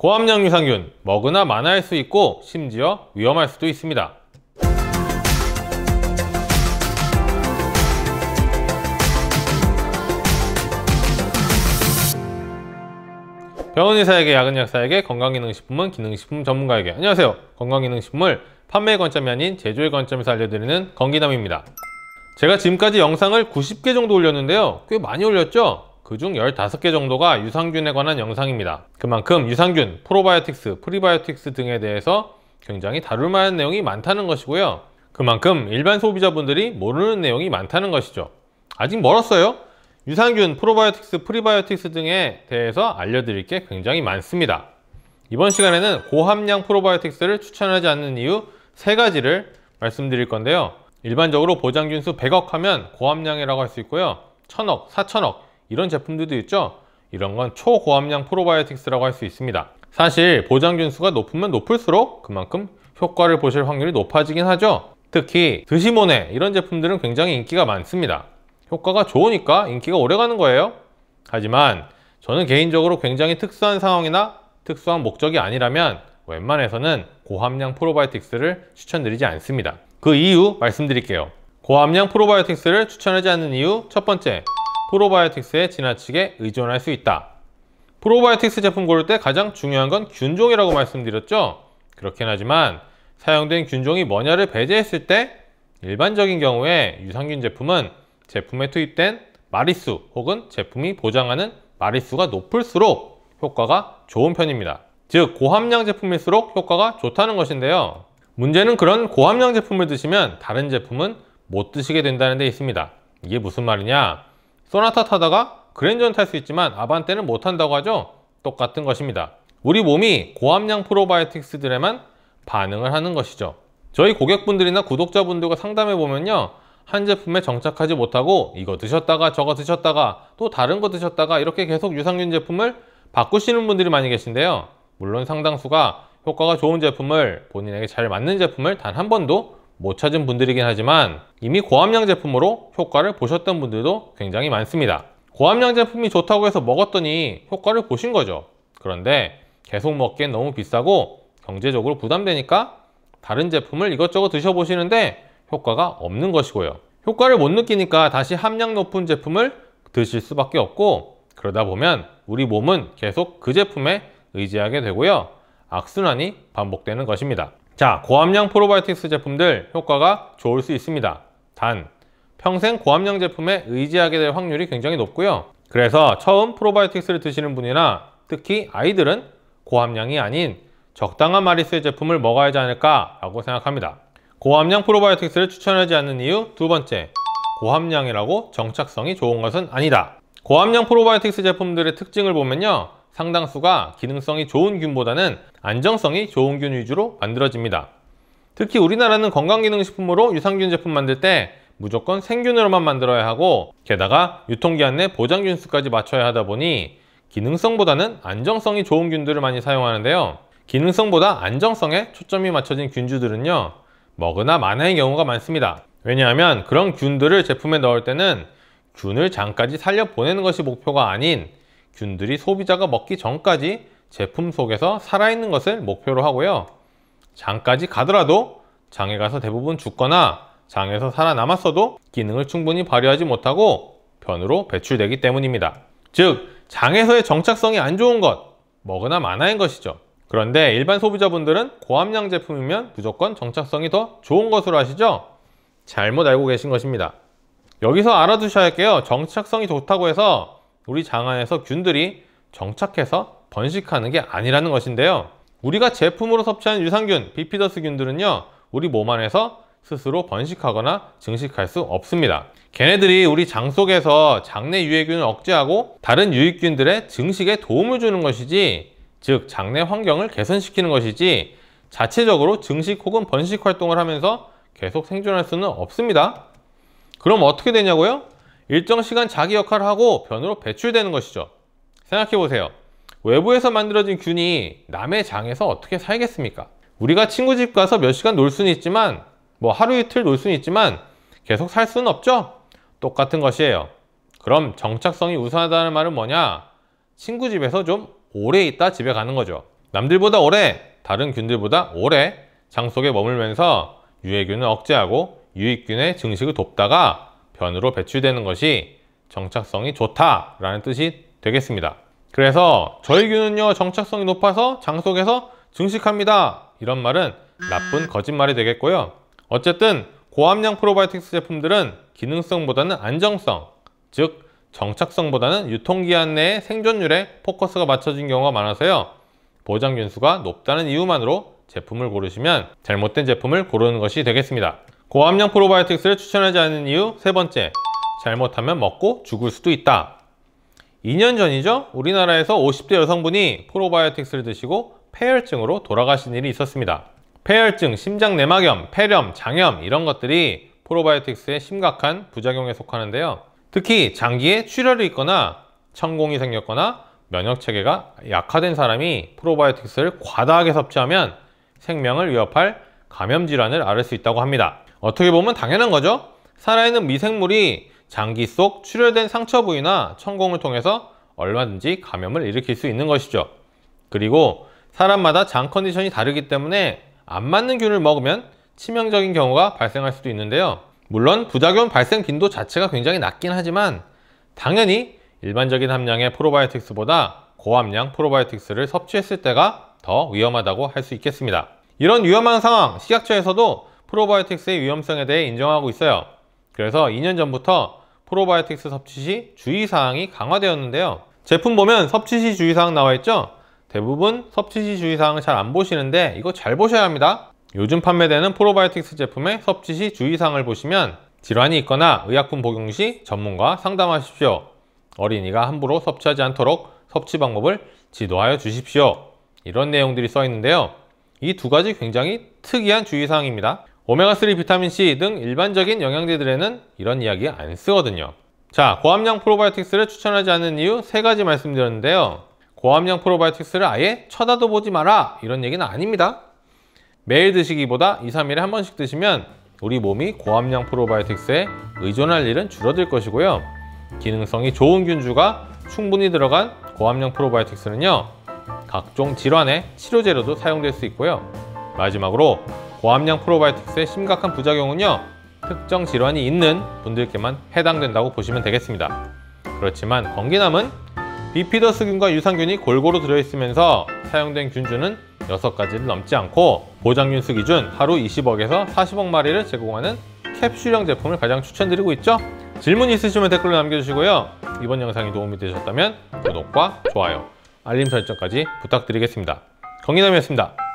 고함량 유산균, 먹으나 만화 할수 있고 심지어 위험할 수도 있습니다. 병원의사에게, 약은약사에게, 건강기능식품은 기능식품 전문가에게 안녕하세요. 건강기능식품을 판매의 관점이 아닌 제조의 관점에서 알려드리는 건기남입니다. 제가 지금까지 영상을 90개 정도 올렸는데요. 꽤 많이 올렸죠? 그중 15개 정도가 유산균에 관한 영상입니다. 그만큼 유산균, 프로바이오틱스, 프리바이오틱스 등에 대해서 굉장히 다룰 만한 내용이 많다는 것이고요. 그만큼 일반 소비자분들이 모르는 내용이 많다는 것이죠. 아직 멀었어요. 유산균, 프로바이오틱스, 프리바이오틱스 등에 대해서 알려드릴 게 굉장히 많습니다. 이번 시간에는 고함량 프로바이오틱스를 추천하지 않는 이유 세가지를 말씀드릴 건데요. 일반적으로 보장균수 100억 하면 고함량이라고 할 수 있고요. 1000억, 4000억 이런 제품들도 있죠 이런 건 초고함량 프로바이오틱스라고 할 수 있습니다 사실 보장균 수가 높으면 높을수록 그만큼 효과를 보실 확률이 높아지긴 하죠 특히 드시모네 이런 제품들은 굉장히 인기가 많습니다 효과가 좋으니까 인기가 오래가는 거예요 하지만 저는 개인적으로 굉장히 특수한 상황이나 특수한 목적이 아니라면 웬만해서는 고함량 프로바이오틱스를 추천드리지 않습니다 그 이유 말씀드릴게요 고함량 프로바이오틱스를 추천하지 않는 이유 첫 번째 프로바이오틱스에 지나치게 의존할 수 있다. 프로바이오틱스 제품 고를 때 가장 중요한 건 균종이라고 말씀드렸죠? 그렇긴 하지만 사용된 균종이 뭐냐를 배제했을 때 일반적인 경우에 유산균 제품은 제품에 투입된 마리수 혹은 제품이 보장하는 마리수가 높을수록 효과가 좋은 편입니다. 즉 고함량 제품일수록 효과가 좋다는 것인데요. 문제는 그런 고함량 제품을 드시면 다른 제품은 못 드시게 된다는 데 있습니다. 이게 무슨 말이냐? 소나타 타다가 그랜저는 탈 수 있지만 아반떼는 못한다고 하죠? 똑같은 것입니다. 우리 몸이 고함량 프로바이오틱스들에만 반응을 하는 것이죠. 저희 고객분들이나 구독자분들과 상담해보면요. 한 제품에 정착하지 못하고 이거 드셨다가 저거 드셨다가 또 다른 거 드셨다가 이렇게 계속 유산균 제품을 바꾸시는 분들이 많이 계신데요. 물론 상당수가 효과가 좋은 제품을 본인에게 잘 맞는 제품을 단 한 번도 못 찾은 분들이긴 하지만 이미 고함량 제품으로 효과를 보셨던 분들도 굉장히 많습니다. 고함량 제품이 좋다고 해서 먹었더니 효과를 보신 거죠. 그런데 계속 먹기엔 너무 비싸고 경제적으로 부담되니까 다른 제품을 이것저것 드셔보시는데 효과가 없는 것이고요. 효과를 못 느끼니까 다시 함량 높은 제품을 드실 수밖에 없고 그러다 보면 우리 몸은 계속 그 제품에 의지하게 되고요. 악순환이 반복되는 것입니다. 자, 고함량 프로바이오틱스 제품들 효과가 좋을 수 있습니다. 단, 평생 고함량 제품에 의지하게 될 확률이 굉장히 높고요. 그래서 처음 프로바이오틱스를 드시는 분이나 특히 아이들은 고함량이 아닌 적당한 마리스의 제품을 먹어야지 않을까 라고 생각합니다. 고함량 프로바이오틱스를 추천하지 않는 이유 두 번째, 고함량이라고 정착성이 좋은 것은 아니다. 고함량 프로바이오틱스 제품들의 특징을 보면요. 상당수가 기능성이 좋은 균보다는 안정성이 좋은 균 위주로 만들어집니다. 특히 우리나라는 건강기능식품으로 유산균 제품 만들 때 무조건 생균으로만 만들어야 하고 게다가 유통기한 내 보장균수까지 맞춰야 하다 보니 기능성보다는 안정성이 좋은 균들을 많이 사용하는데요. 기능성보다 안정성에 초점이 맞춰진 균주들은요. 먹으나 마나의 경우가 많습니다. 왜냐하면 그런 균들을 제품에 넣을 때는 균을 장까지 살려보내는 것이 목표가 아닌 균들이 소비자가 먹기 전까지 제품 속에서 살아있는 것을 목표로 하고요. 장까지 가더라도 장에 가서 대부분 죽거나 장에서 살아남았어도 기능을 충분히 발휘하지 못하고 변으로 배출되기 때문입니다. 즉, 장에서의 정착성이 안 좋은 것, 먹으나 마나인 것이죠. 그런데 일반 소비자분들은 고함량 제품이면 무조건 정착성이 더 좋은 것으로 아시죠? 잘못 알고 계신 것입니다. 여기서 알아두셔야 할게요. 정착성이 좋다고 해서 우리 장 안에서 균들이 정착해서 번식하는 게 아니라는 것인데요. 우리가 제품으로 섭취한 유산균, 비피더스균들은요. 우리 몸 안에서 스스로 번식하거나 증식할 수 없습니다. 걔네들이 우리 장 속에서 장내 유해균을 억제하고 다른 유익균들의 증식에 도움을 주는 것이지 즉 장내 환경을 개선시키는 것이지 자체적으로 증식 혹은 번식 활동을 하면서 계속 생존할 수는 없습니다. 그럼 어떻게 되냐고요? 일정 시간 자기 역할을 하고 변으로 배출되는 것이죠. 생각해보세요. 외부에서 만들어진 균이 남의 장에서 어떻게 살겠습니까? 우리가 친구 집 가서 몇 시간 놀 수는 있지만 뭐 하루 이틀 놀 수는 있지만 계속 살 수는 없죠? 똑같은 것이에요. 그럼 정착성이 우선하다는 말은 뭐냐? 친구 집에서 좀 오래 있다 집에 가는 거죠. 남들보다 오래, 다른 균들보다 오래 장 속에 머물면서 유해균을 억제하고 유익균의 증식을 돕다가 변으로 배출되는 것이 정착성이 좋다라는 뜻이 되겠습니다. 그래서 저희 균은요 정착성이 높아서 장 속에서 증식합니다 이런 말은 나쁜 거짓말이 되겠고요 어쨌든 고함량 프로바이오틱스 제품들은 기능성보다는 안정성 즉 정착성보다는 유통기한 내의 생존율에 포커스가 맞춰진 경우가 많아서요 보장균수가 높다는 이유만으로 제품을 고르시면 잘못된 제품을 고르는 것이 되겠습니다 고함량 프로바이오틱스를 추천하지 않는 이유 세 번째, 잘못하면 먹고 죽을 수도 있다. 2년 전이죠? 우리나라에서 50대 여성분이 프로바이오틱스를 드시고 폐혈증으로 돌아가신 일이 있었습니다. 폐혈증, 심장내막염, 폐렴, 장염 이런 것들이 프로바이오틱스의 심각한 부작용에 속하는데요. 특히 장기에 출혈이 있거나 천공이 생겼거나 면역체계가 약화된 사람이 프로바이오틱스를 과다하게 섭취하면 생명을 위협할 감염질환을 앓을 수 있다고 합니다. 어떻게 보면 당연한 거죠 살아있는 미생물이 장기 속 출혈된 상처 부위나 천공을 통해서 얼마든지 감염을 일으킬 수 있는 것이죠 그리고 사람마다 장 컨디션이 다르기 때문에 안 맞는 균을 먹으면 치명적인 경우가 발생할 수도 있는데요 물론 부작용 발생 빈도 자체가 굉장히 낮긴 하지만 당연히 일반적인 함량의 프로바이오틱스보다 고함량 프로바이오틱스를 섭취했을 때가 더 위험하다고 할 수 있겠습니다 이런 위험한 상황 식약처에서도 프로바이오틱스의 위험성에 대해 인정하고 있어요. 그래서 2년 전부터 프로바이오틱스 섭취 시 주의사항이 강화되었는데요. 제품 보면 섭취 시 주의사항 나와 있죠? 대부분 섭취 시 주의사항을 잘 안 보시는데 이거 잘 보셔야 합니다. 요즘 판매되는 프로바이오틱스 제품의 섭취 시 주의사항을 보시면 질환이 있거나 의약품 복용 시 전문가 상담하십시오. 어린이가 함부로 섭취하지 않도록 섭취 방법을 지도하여 주십시오. 이런 내용들이 써 있는데요. 이 두 가지 굉장히 특이한 주의사항입니다. 오메가3 비타민C 등 일반적인 영양제들에는 이런 이야기 안 쓰거든요 자 고함량 프로바이오틱스를 추천하지 않는 이유 세 가지 말씀드렸는데요 고함량 프로바이오틱스를 아예 쳐다도 보지 마라 이런 얘기는 아닙니다 매일 드시기보다 2, 3일에 한 번씩 드시면 우리 몸이 고함량 프로바이오틱스에 의존할 일은 줄어들 것이고요 기능성이 좋은 균주가 충분히 들어간 고함량 프로바이오틱스는요 각종 질환의 치료제로도 사용될 수 있고요 마지막으로 고함량 프로바이오틱스의 심각한 부작용은요 특정 질환이 있는 분들께만 해당된다고 보시면 되겠습니다 그렇지만 건기남은 비피더스균과 유산균이 골고루 들어있으면서 사용된 균주는 6가지를 넘지 않고 보장균수 기준 하루 20억에서 40억 마리를 제공하는 캡슐형 제품을 가장 추천드리고 있죠 질문 있으시면 댓글로 남겨주시고요 이번 영상이 도움이 되셨다면 구독과 좋아요 알림 설정까지 부탁드리겠습니다 건기남이었습니다